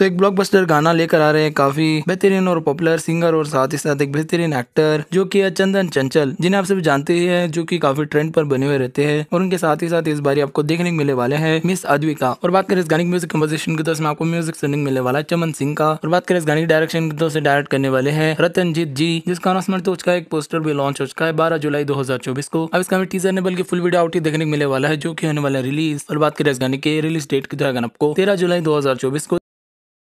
तो एक ब्लॉकबस्टर गाना लेकर आ रहे हैं काफी बेहतरीन और पॉपुलर सिंगर और साथ ही साथ एक बेहतरीन एक्टर जो की है चंदन चंचल जिन्हें आप सभी जानते ही है जो की काफी ट्रेंड पर बने हुए रहते हैं और उनके साथ ही साथ इस बारी आपको देखने को मिलने वाले हैं मिस अद्विका और बात करें इस गाने की म्यूजिक कम्पोजिशन की तो इसमें आपको म्यूजिक सुनने मिलने वाला है चमन सिंह का और बात करें इस गाने की डायरेक्शन की तो उसे डायरेक्ट करने वाले हैं रतनजीत जी जिसका अनाउंसमेंट तो उसका एक पोस्टर भी लॉन्च हो चुका है बारह जुलाई दो को अब इसका टीजर ने बल्कि फुल वीडियो आउट ही देखने को मिलने वाला है जो की होने वाला रिलीज और बात करें इस गाने के रिलीज डेट की तो आपको तेरह जुलाई दो को